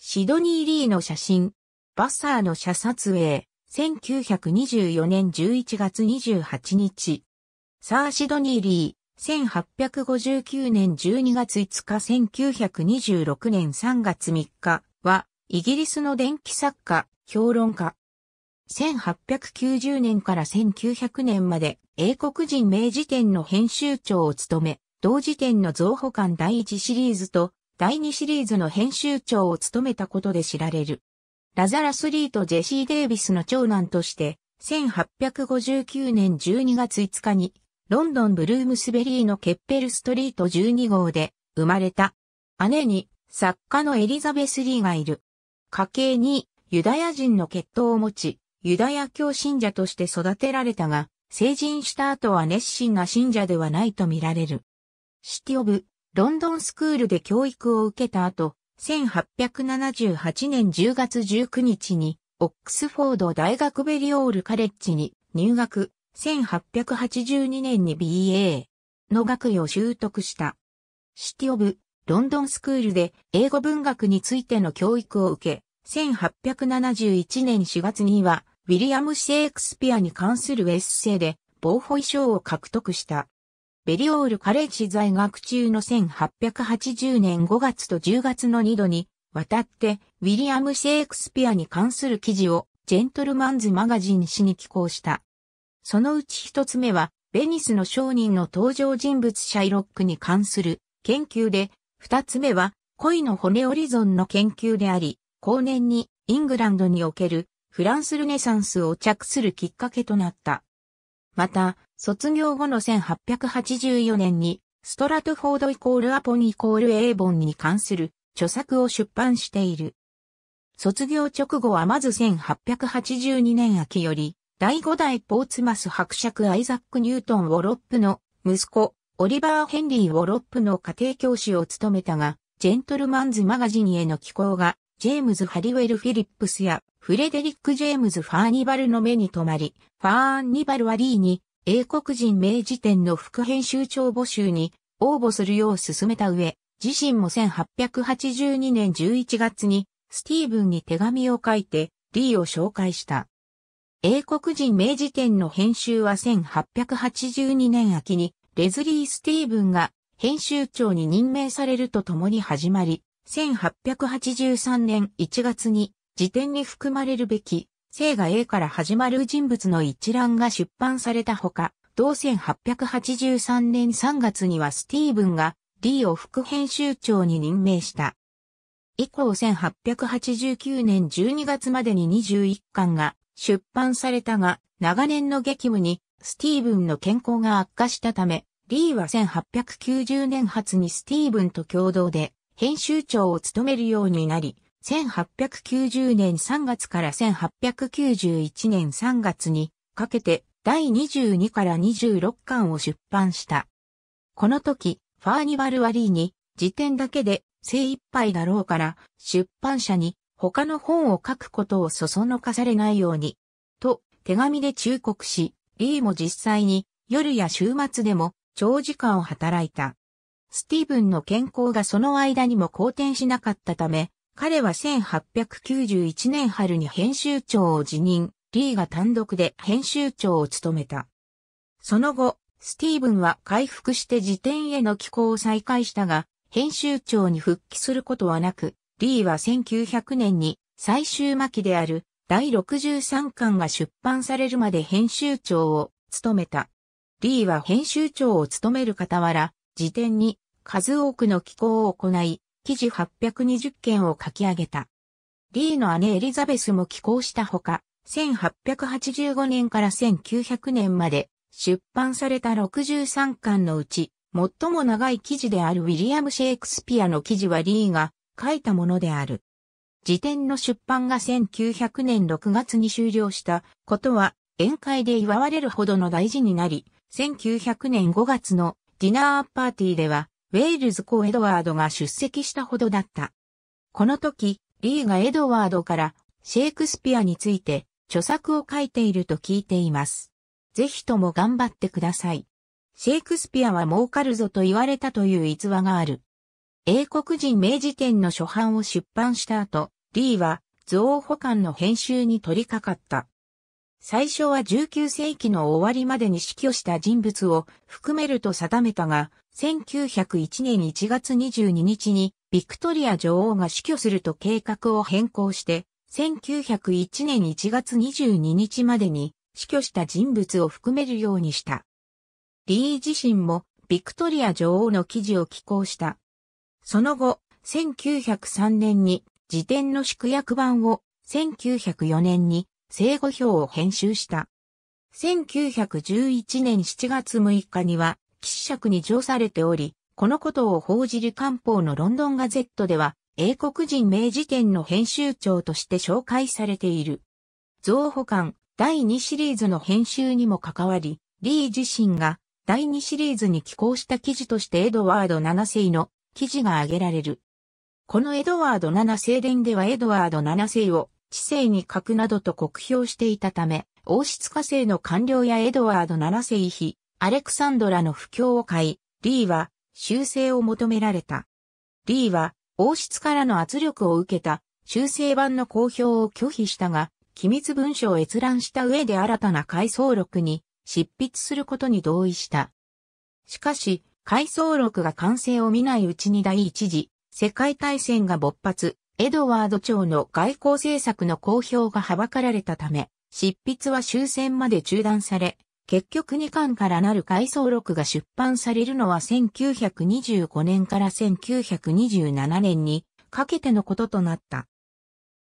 シドニー・リーの写真、バッサーの写撮影、1924年11月28日。サー・シドニー・リー、1859年12月5日1926年3月3日は、イギリスの電気作家、評論家。1890年から1900年まで英国人名辞典の編集長を務め、同辞典の増補完第一シリーズと第2シリーズの編集長を務めたことで知られる。ラザラス・リーとジェシー・デイビスの長男として、1859年12月5日に、ロンドン・ブルームスベリーのケッペルストリート12号で生まれた。姉に作家のエリザベス・リーがいる。家系にユダヤ人の血統を持ち、ユダヤ教信者として育てられたが、成人した後は熱心な信者ではないと見られる。シティ・オブ・ロンドンスクールで教育を受けた後、1878年10月19日に、オックスフォード大学ベリオールカレッジに入学、1882年に BA の学位を習得した。シティオブ、ロンドンスクールで英語文学についての教育を受け、1871年4月には、ウィリアム・シェイクスピアに関するエッセイで、ボーフォイ賞を獲得した。ベリオールカレッジ在学中の1880年5月と10月の2度に、渡って、ウィリアム・シェイクスピアに関する記事を、ジェントルマンズ・マガジン誌に寄稿した。そのうち一つ目は、ベニスの商人の登場人物シャイロックに関する研究で、二つ目は、恋の骨折りンの研究であり、後年にイングランドにおけるフランスルネサンスを着するきっかけとなった。また、卒業後の1884年に、ストラトフォードイコールアポンイコールエーボンに関する著作を出版している。卒業直後はまず1882年秋より、第5代ポーツマス伯爵アイザック・ニュートン・ウォロップの息子、オリバー・ヘンリー・ウォロップの家庭教師を務めたが、ジェントルマンズ・マガジンへの寄稿が、ジェームズ・ハリウェル・フィリップスやフレデリック・ジェームズ・ファーニバルの目に留まり、ファーニバルはリーに英国人名治典の副編集長募集に応募するよう勧めた上、自身も1882年11月にスティーブンに手紙を書いてリーを紹介した。英国人名治典の編集は1882年秋にレズリー・スティーブンが編集長に任命されるとともに始まり、1883年1月に辞典に含まれるべき、生が A から始まる人物の一覧が出版されたほか、同1883年3月にはスティーブンが D を副編集長に任命した。以降1889年12月までに21巻が出版されたが、長年の激務にスティーブンの健康が悪化したため、リーは1890年初にスティーブンと共同で編集長を務めるようになり、1890年3月から1891年3月にかけて第22から26巻を出版した。この時、ファーニバル・ワリーに辞典だけで精一杯だろうから出版社に他の本を書くことをそそのかされないように、と手紙で忠告し、リーも実際に夜や週末でも長時間を働いた。スティーブンの健康がその間にも好転しなかったため、彼は1891年春に編集長を辞任、リーが単独で編集長を務めた。その後、スティーブンは回復して辞典への寄稿を再開したが、編集長に復帰することはなく、リーは1900年に最終巻である第63巻が出版されるまで編集長を務めた。リーは編集長を務める傍ら、辞典に数多くの寄稿を行い、記事820件を書き上げた。リーの姉エリザベスも寄稿したほか、1885年から1900年まで出版された63巻のうち、最も長い記事であるウィリアム・シェイクスピアの記事はリーが書いたものである。辞典の出版が1900年6月に終了したことは宴会で祝われるほどの大事になり、1900年5月のディナーパーティーではウェールズ公エドワードが出席したほどだった。この時、リーがエドワードからシェイクスピアについて著作を書いていると聞いています。ぜひとも頑張ってください。シェイクスピアは儲かるぞと言われたという逸話がある。英国人明治典の初版を出版した後、リーは蔵保管の編集に取り掛かった。最初は19世紀の終わりまでに死去した人物を含めると定めたが、1901年1月22日にビクトリア女王が死去すると計画を変更して、1901年1月22日までに死去した人物を含めるようにした。リー自身もビクトリア女王の記事を寄稿した。その後、1903年に辞典の縮約版を、1904年に生後表を編集した。1911年7月6日には記尺に上されており、このことを報じる官報のロンドンガゼットでは、英国人名辞典の編集長として紹介されている。増補完第2シリーズの編集にも関わり、リー自身が第2シリーズに寄稿した記事としてエドワード7世の記事が挙げられる。このエドワード7世伝ではエドワード7世を知性に書くなどと酷評していたため、王室家政の官僚やエドワード7世妃、アレクサンドラの不況を買い、リーは修正を求められた。リーは王室からの圧力を受けた修正版の公表を拒否したが、機密文書を閲覧した上で新たな回想録に執筆することに同意した。しかし、回想録が完成を見ないうちに第一次世界大戦が勃発、エドワード朝の外交政策の公表がはばかられたため、執筆は終戦まで中断され、結局2巻からなる回想録が出版されるのは1925年から1927年にかけてのこととなった。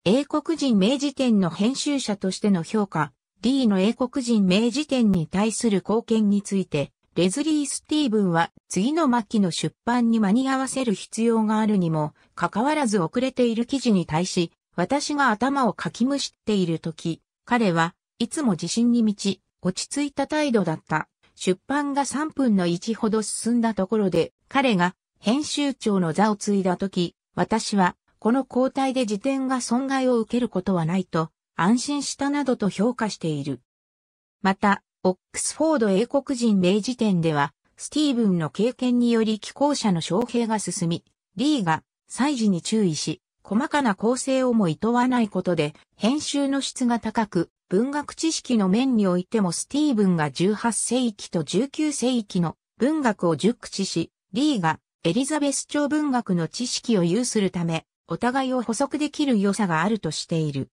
英国人名辞典の編集者としての評価、D の英国人名辞典に対する貢献について、レズリー・スティーブンは次の末期の出版に間に合わせる必要があるにも、かかわらず遅れている記事に対し、私が頭をかきむしっている時、彼はいつも自信に満ち、落ち着いた態度だった。出版が3分の1ほど進んだところで、彼が編集長の座を継いだ時、私はこの交代で辞典が損害を受けることはないと安心したなどと評価している。また、オックスフォード英国人名辞典では、スティーブンの経験により寄稿者の招聘が進み、リーが、祭事に注意し、細かな構成をも厭わないことで、編集の質が高く、文学知識の面においてもスティーブンが18世紀と19世紀の文学を熟知し、リーがエリザベス朝文学の知識を有するため、お互いを補足できる良さがあるとしている。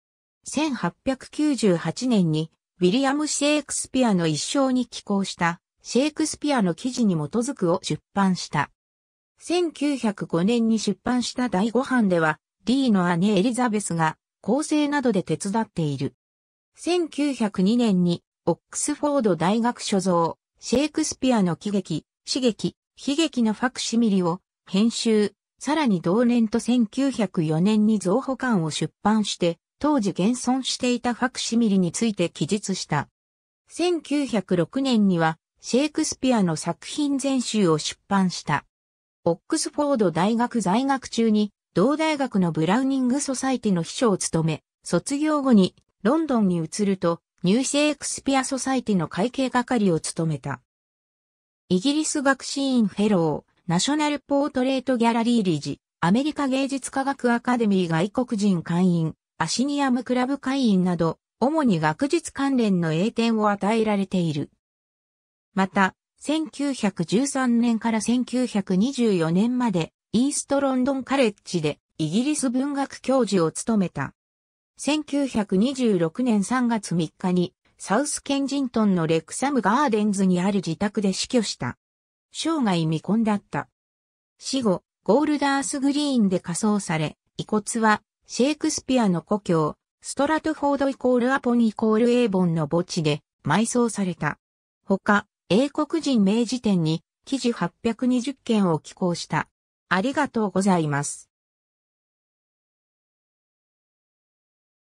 1898年に、ウィリアム・シェイクスピアの一生に寄稿した、シェイクスピアの記事に基づくを出版した。1905年に出版した第5版では、リーの姉エリザベスが構成などで手伝っている。1902年にオックスフォード大学所蔵、シェイクスピアの喜劇、刺激、悲劇のファクシミリを編集、さらに同年と1904年に増補館を出版して、当時現存していたファクシミリについて記述した。1906年には、シェイクスピアの作品全集を出版した。オックスフォード大学在学中に、同大学のブラウニングソサイティの秘書を務め、卒業後にロンドンに移ると、ニューシェイクスピアソサイティの会計係を務めた。イギリス学士院フェロー、ナショナルポートレートギャラリー理事、アメリカ芸術科学アカデミー外国人会員、アシニアムクラブ会員など、主に学術関連の栄典を与えられている。また、1913年から1924年までイーストロンドンカレッジでイギリス文学教授を務めた。1926年3月3日にサウスケンジントンのレクサムガーデンズにある自宅で死去した。生涯未婚だった。死後、ゴールダースグリーンで火葬され、遺骨はシェイクスピアの故郷、ストラトフォードイコールアポニイコールエーボンの墓地で埋葬された。他、英国人名辞典に記事820件を寄稿した。ありがとうございます。